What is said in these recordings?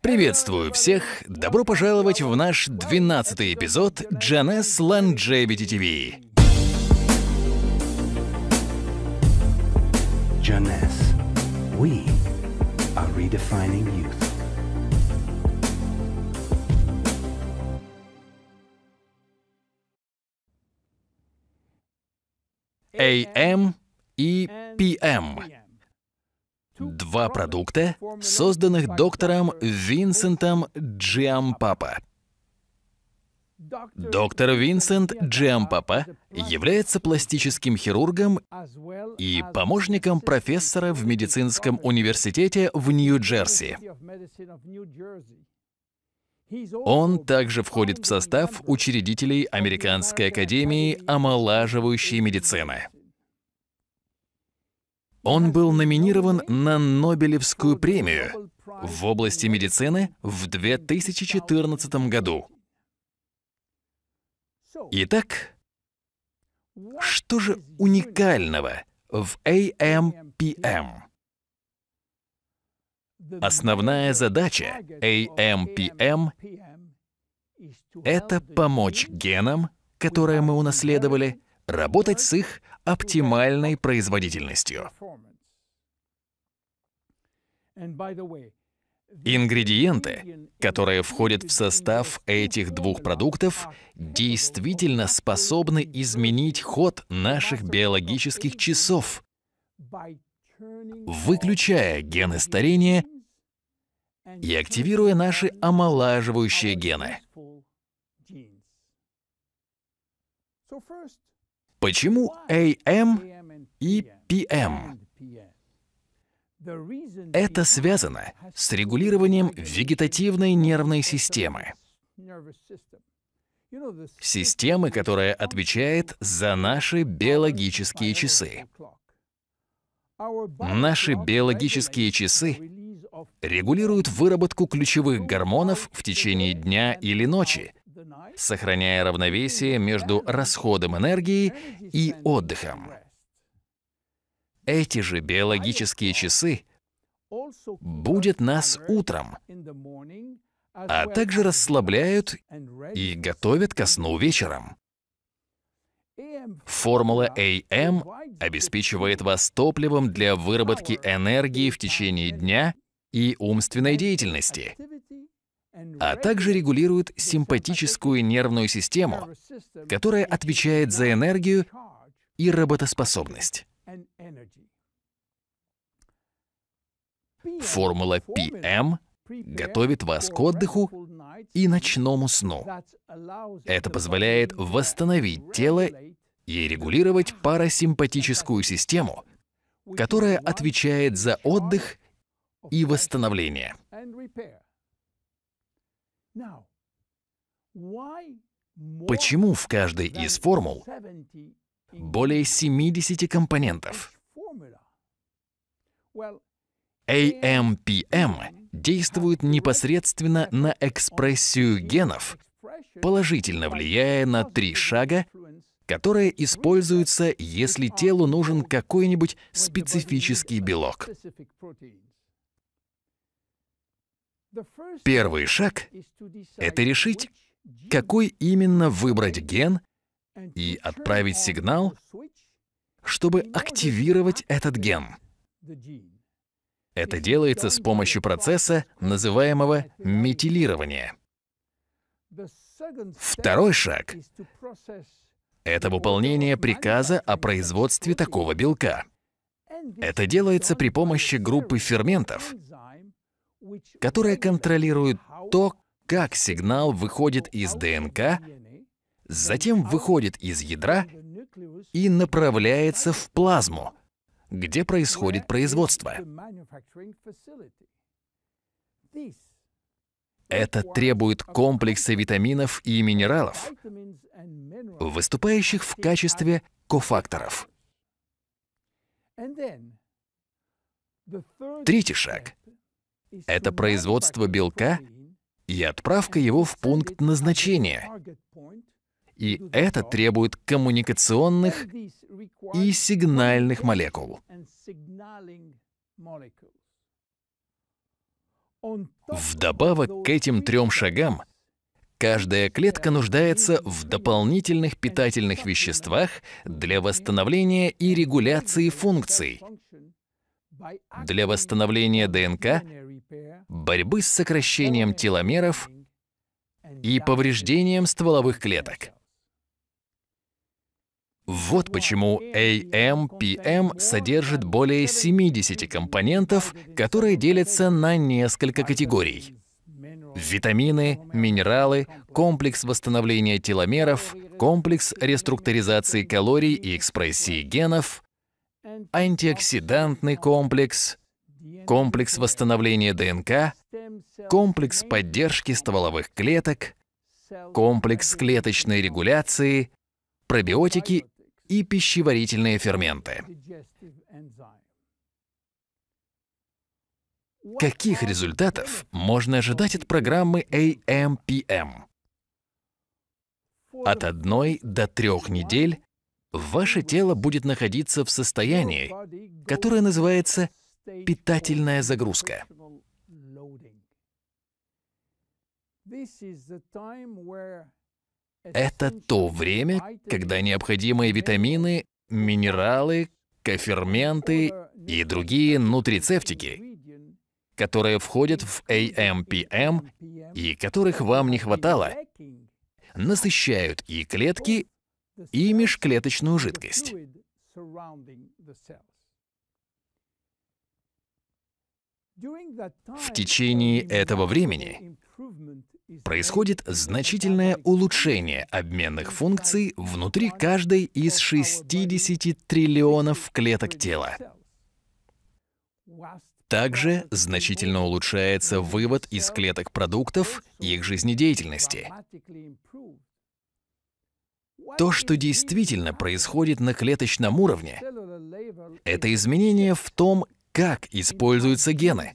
Приветствую всех! Добро пожаловать в наш 12-й эпизод Джанес Longevity TV. Джанес, we are redefining youth. AM и e PM. Два продукта, созданных доктором Винсентом Джиампапа. Доктор Винсент Джиампапа является пластическим хирургом и помощником профессора в медицинском университете в Нью-Джерси. Он также входит в состав учредителей Американской академии омолаживающей медицины. Он был номинирован на Нобелевскую премию в области медицины в 2014 году. Итак, что же уникального в AMPM? Основная задача AMPM — это помочь генам, которые мы унаследовали, работать с их оптимальной производительностью. Ингредиенты, которые входят в состав этих двух продуктов, действительно способны изменить ход наших биологических часов, выключая гены старения и активируя наши омолаживающие гены. Почему AM и PM? Это связано с регулированием вегетативной нервной системы. Системы, которая отвечает за наши биологические часы. Наши биологические часы регулируют выработку ключевых гормонов в течение дня или ночи, сохраняя равновесие между расходом энергии и отдыхом. Эти же биологические часы будут нас утром, а также расслабляют и готовят ко сну вечером. Формула AM а обеспечивает вас топливом для выработки энергии в течение дня и умственной деятельности, а также регулирует симпатическую нервную систему, которая отвечает за энергию и работоспособность. Формула PM готовит вас к отдыху и ночному сну. Это позволяет восстановить тело и регулировать парасимпатическую систему, которая отвечает за отдых и восстановление. Почему в каждой из формул более 70 компонентов? AMPM действует непосредственно на экспрессию генов, положительно влияя на три шага, которые используются, если телу нужен какой-нибудь специфический белок. Первый шаг — это решить, какой именно выбрать ген и отправить сигнал, чтобы активировать этот ген. Это делается с помощью процесса, называемого метилирование. Второй шаг — это выполнение приказа о производстве такого белка. Это делается при помощи группы ферментов — которая контролирует то, как сигнал выходит из ДНК, затем выходит из ядра и направляется в плазму, где происходит производство. Это требует комплекса витаминов и минералов, выступающих в качестве кофакторов. Третий шаг это производство белка и отправка его в пункт назначения. И это требует коммуникационных и сигнальных молекул. Вдобавок к этим трем шагам, каждая клетка нуждается в дополнительных питательных веществах для восстановления и регуляции функций. Для восстановления ДНК борьбы с сокращением теломеров и повреждением стволовых клеток. Вот почему AMPM содержит более 70 компонентов, которые делятся на несколько категорий. Витамины, минералы, комплекс восстановления теломеров, комплекс реструктуризации калорий и экспрессии генов, антиоксидантный комплекс, комплекс восстановления ДНК, комплекс поддержки стволовых клеток, комплекс клеточной регуляции, пробиотики и пищеварительные ферменты. Каких результатов можно ожидать от программы AMPM? От одной до трех недель ваше тело будет находиться в состоянии, которое называется питательная загрузка. Это то время, когда необходимые витамины, минералы, коферменты и другие нутрицептики, которые входят в AMPM и которых вам не хватало, насыщают и клетки, и межклеточную жидкость. В течение этого времени происходит значительное улучшение обменных функций внутри каждой из 60 триллионов клеток тела. Также значительно улучшается вывод из клеток продуктов их жизнедеятельности. То, что действительно происходит на клеточном уровне, это изменение в том, как используются гены,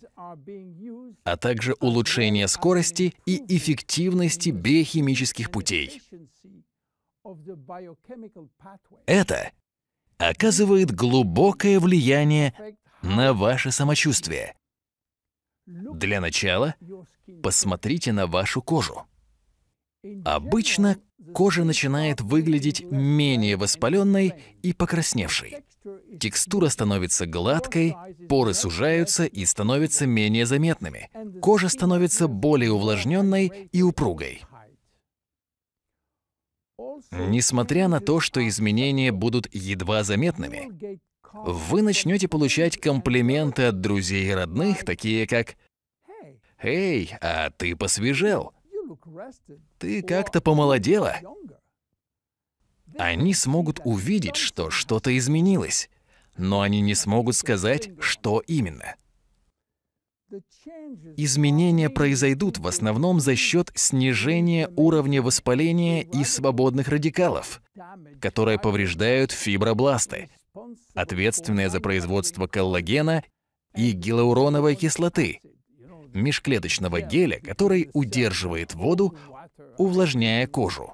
а также улучшение скорости и эффективности биохимических путей. Это оказывает глубокое влияние на ваше самочувствие. Для начала посмотрите на вашу кожу. Обычно кожа начинает выглядеть менее воспаленной и покрасневшей. Текстура становится гладкой, поры сужаются и становятся менее заметными. Кожа становится более увлажненной и упругой. Несмотря на то, что изменения будут едва заметными, вы начнете получать комплименты от друзей и родных, такие как «Эй, а ты посвежел», ты как-то помолодела, они смогут увидеть, что что-то изменилось, но они не смогут сказать, что именно. Изменения произойдут в основном за счет снижения уровня воспаления и свободных радикалов, которые повреждают фибробласты, ответственные за производство коллагена и гиалуроновой кислоты, межклеточного геля, который удерживает воду, увлажняя кожу.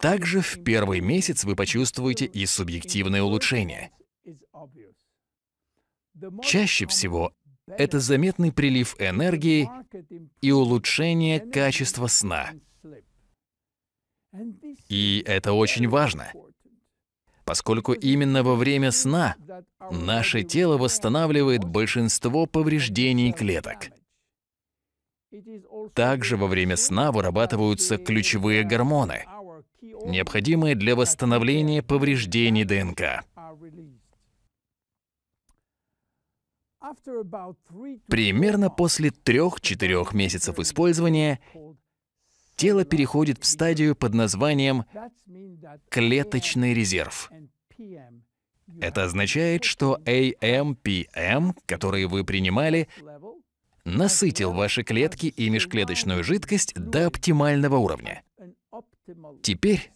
Также в первый месяц вы почувствуете и субъективное улучшение. Чаще всего это заметный прилив энергии и улучшение качества сна. И это очень важно поскольку именно во время сна наше тело восстанавливает большинство повреждений клеток. Также во время сна вырабатываются ключевые гормоны, необходимые для восстановления повреждений ДНК. Примерно после 3-4 месяцев использования тело переходит в стадию под названием клеточный резерв. Это означает, что AMPM, которые вы принимали, насытил ваши клетки и межклеточную жидкость до оптимального уровня. Теперь,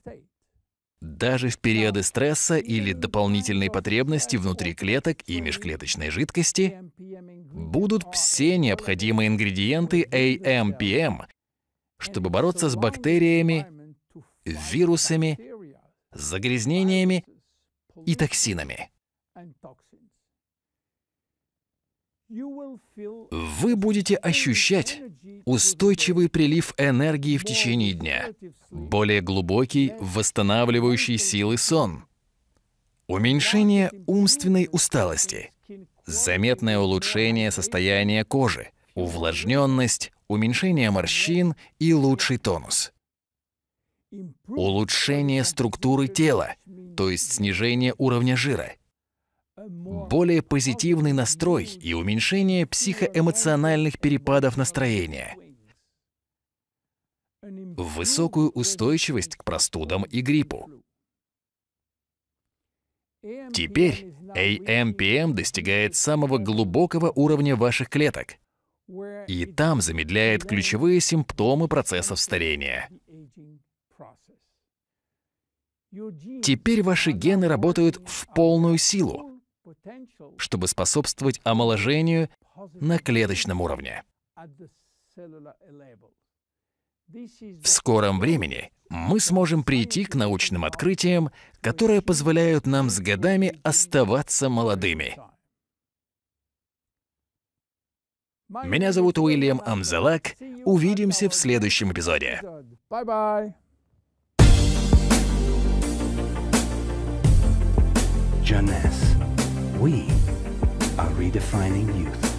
даже в периоды стресса или дополнительной потребности внутри клеток и межклеточной жидкости будут все необходимые ингредиенты AMPM, чтобы бороться с бактериями, вирусами, загрязнениями и токсинами. Вы будете ощущать устойчивый прилив энергии в течение дня, более глубокий, восстанавливающий силы сон, уменьшение умственной усталости, заметное улучшение состояния кожи, увлажненность, уменьшение морщин и лучший тонус. Улучшение структуры тела, то есть снижение уровня жира. Более позитивный настрой и уменьшение психоэмоциональных перепадов настроения. Высокую устойчивость к простудам и гриппу. Теперь AMPM достигает самого глубокого уровня ваших клеток – и там замедляет ключевые симптомы процессов старения. Теперь ваши гены работают в полную силу, чтобы способствовать омоложению на клеточном уровне. В скором времени мы сможем прийти к научным открытиям, которые позволяют нам с годами оставаться молодыми. Меня зовут Уильям Амзалак. Увидимся в следующем эпизоде. Jeunesse. We are redefining youth.